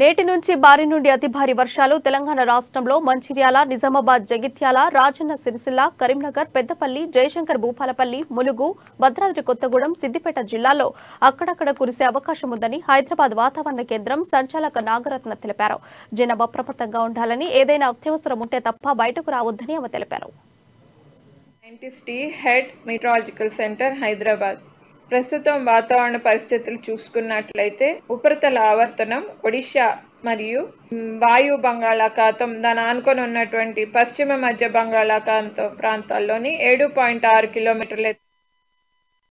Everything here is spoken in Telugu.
నేటి నుంచి భారీ నుండి అతి భారీ వర్షాలు తెలంగాణ రాష్ట్రంలో మంచిర్యాల నిజామాబాద్ జగిత్యాల రాజన్న సిరిసిల్ల కరీంనగర్ పెద్దపల్లి జయశంకర్ భూపాలపల్లి ములుగు భద్రాద్రి కొత్తగూడెం సిద్దిపేట జిల్లాలో అక్కడక్కడ కురిసే అవకాశం ఉందని హైదరాబాద్ వాతావరణ కేంద్రం సంచాలక నాగరత్న తెలిపారు జనం అప్రమత్తంగా ఉండాలని ఏదైనా అత్యవసరం ఉంటే తప్ప బయటకు రావద్దని ఆమె తెలిపారు హెడ్ సెంటర్ హైదరాబాద్ ప్రస్తుతం వాతావరణ పరిస్థితులు చూసుకున్నట్లయితే ఉపరితల ఆవర్తనం ఒడిశా మరియు వాయు బంగాళాఖాతం దాని ఆనుకొని ఉన్నటువంటి పశ్చిమ మధ్య బంగాళాఖాతం ప్రాంతాల్లోని ఏడు పాయింట్ ఆరు కిలోమీటర్ల